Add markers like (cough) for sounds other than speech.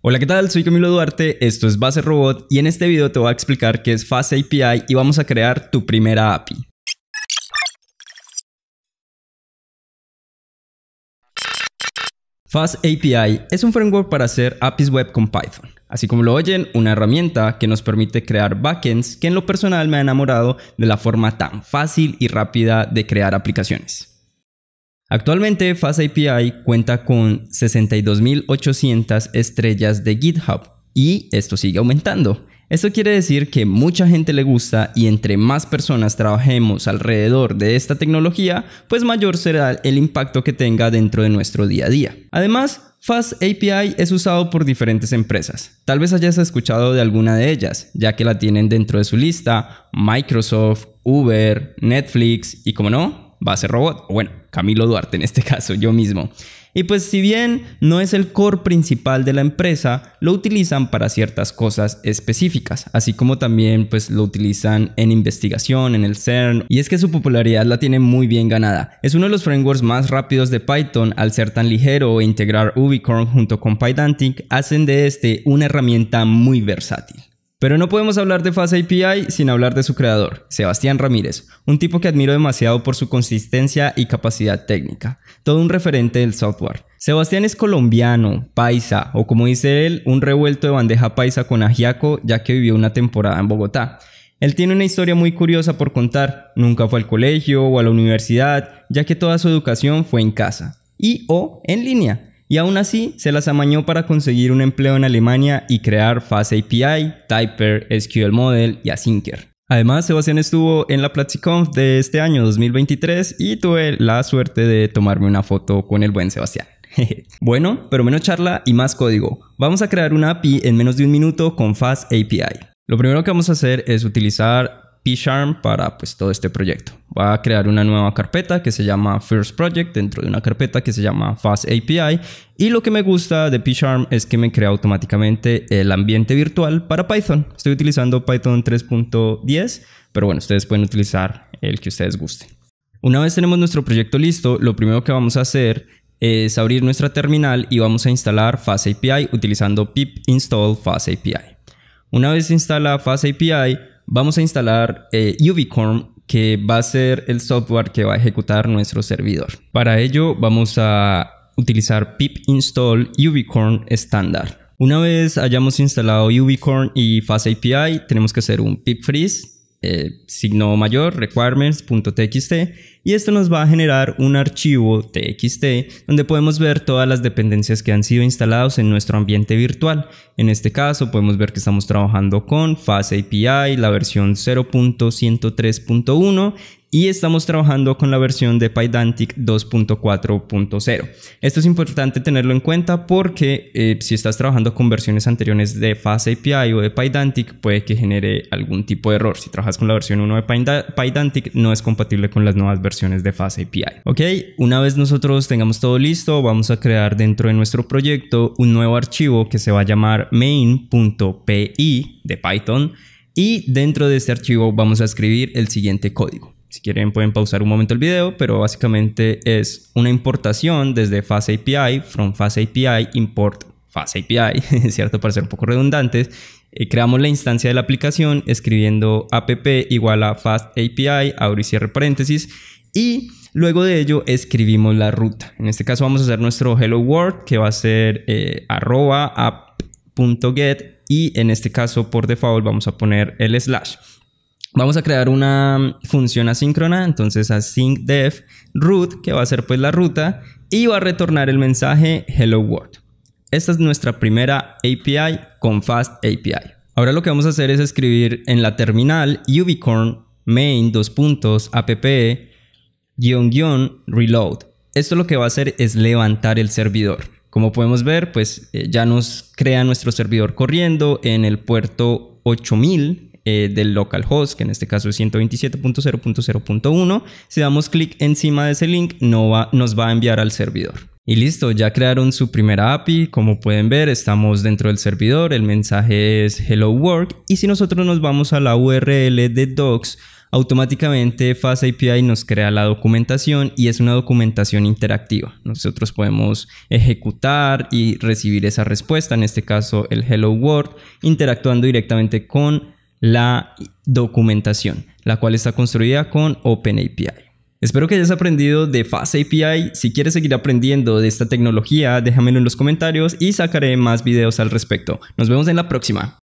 Hola, ¿qué tal? Soy Camilo Duarte, esto es Base Robot y en este video te voy a explicar qué es Fast API y vamos a crear tu primera API. Fast API es un framework para hacer APIs web con Python. Así como lo oyen, una herramienta que nos permite crear backends que en lo personal me ha enamorado de la forma tan fácil y rápida de crear aplicaciones. Actualmente FastAPI API cuenta con 62.800 estrellas de GitHub y esto sigue aumentando. Esto quiere decir que mucha gente le gusta y entre más personas trabajemos alrededor de esta tecnología, pues mayor será el impacto que tenga dentro de nuestro día a día. Además, Fast API es usado por diferentes empresas. Tal vez hayas escuchado de alguna de ellas, ya que la tienen dentro de su lista Microsoft, Uber, Netflix y como no, Base Robot. Bueno, Camilo Duarte en este caso, yo mismo. Y pues si bien no es el core principal de la empresa, lo utilizan para ciertas cosas específicas, así como también pues lo utilizan en investigación, en el CERN, y es que su popularidad la tiene muy bien ganada. Es uno de los frameworks más rápidos de Python al ser tan ligero e integrar Ubicorn junto con PyDantic hacen de este una herramienta muy versátil. Pero no podemos hablar de fase API sin hablar de su creador, Sebastián Ramírez, un tipo que admiro demasiado por su consistencia y capacidad técnica, todo un referente del software. Sebastián es colombiano, paisa, o como dice él, un revuelto de bandeja paisa con ajiaco, ya que vivió una temporada en Bogotá. Él tiene una historia muy curiosa por contar, nunca fue al colegio o a la universidad, ya que toda su educación fue en casa y o en línea y aún así se las amañó para conseguir un empleo en Alemania y crear Fast API, Typer, SQL Model y Asinker. Además, Sebastián estuvo en la PlatziConf de este año 2023 y tuve la suerte de tomarme una foto con el buen Sebastián. (laughs) bueno, pero menos charla y más código. Vamos a crear una API en menos de un minuto con Fast API. Lo primero que vamos a hacer es utilizar PSharm para pues, todo este proyecto. va a crear una nueva carpeta que se llama First Project dentro de una carpeta que se llama Fast API. Y lo que me gusta de PSharm es que me crea automáticamente el ambiente virtual para Python. Estoy utilizando Python 3.10, pero bueno, ustedes pueden utilizar el que ustedes gusten. Una vez tenemos nuestro proyecto listo, lo primero que vamos a hacer es abrir nuestra terminal y vamos a instalar api utilizando pip install FastAPI. Una vez instala fast api vamos a instalar eh, que va a ser el software que va a ejecutar nuestro servidor. Para ello vamos a utilizar pip install Ubicorn estándar. Una vez hayamos instalado Ubicorn y FastAPI, tenemos que hacer un pip freeze eh, signo mayor requirements.txt y esto nos va a generar un archivo txt donde podemos ver todas las dependencias que han sido instalados en nuestro ambiente virtual. En este caso podemos ver que estamos trabajando con Fast API, la versión 0.103.1 y estamos trabajando con la versión de Pydantic 2.4.0. Esto es importante tenerlo en cuenta porque eh, si estás trabajando con versiones anteriores de FastAPI o de Pydantic puede que genere algún tipo de error. Si trabajas con la versión 1 de Pydantic no es compatible con las nuevas versiones de FastAPI API. Ok, una vez nosotros tengamos todo listo vamos a crear dentro de nuestro proyecto un nuevo archivo que se va a llamar main.pi de Python y dentro de este archivo vamos a escribir el siguiente código. Si quieren pueden pausar un momento el video, pero básicamente es una importación desde FastAPI, API, from Fast API, import FastAPI, API, (laughs) ¿cierto? Para ser un poco redundantes. Eh, creamos la instancia de la aplicación escribiendo app igual a Fast API, abro y cierre paréntesis, y luego de ello escribimos la ruta. En este caso vamos a hacer nuestro hello world, que va a ser eh, arroba app.get, y en este caso por default vamos a poner el slash vamos a crear una función asíncrona, entonces def root, que va a ser pues la ruta, y va a retornar el mensaje hello world. Esta es nuestra primera API con Fast API. Ahora lo que vamos a hacer es escribir en la terminal ubicorn main dos puntos app reload. Esto lo que va a hacer es levantar el servidor. Como podemos ver, pues eh, ya nos crea nuestro servidor corriendo en el puerto 8000 eh, del localhost, que en este caso es 127.0.0.1. Si damos clic encima de ese link, no va, nos va a enviar al servidor. Y listo, ya crearon su primera API, como pueden ver estamos dentro del servidor, el mensaje es hello world, y si nosotros nos vamos a la URL de docs, automáticamente FastAPI API nos crea la documentación y es una documentación interactiva. Nosotros podemos ejecutar y recibir esa respuesta, en este caso el Hello World, interactuando directamente con la documentación, la cual está construida con OpenAPI. Espero que hayas aprendido de FastAPI Si quieres seguir aprendiendo de esta tecnología, déjamelo en los comentarios y sacaré más videos al respecto. Nos vemos en la próxima.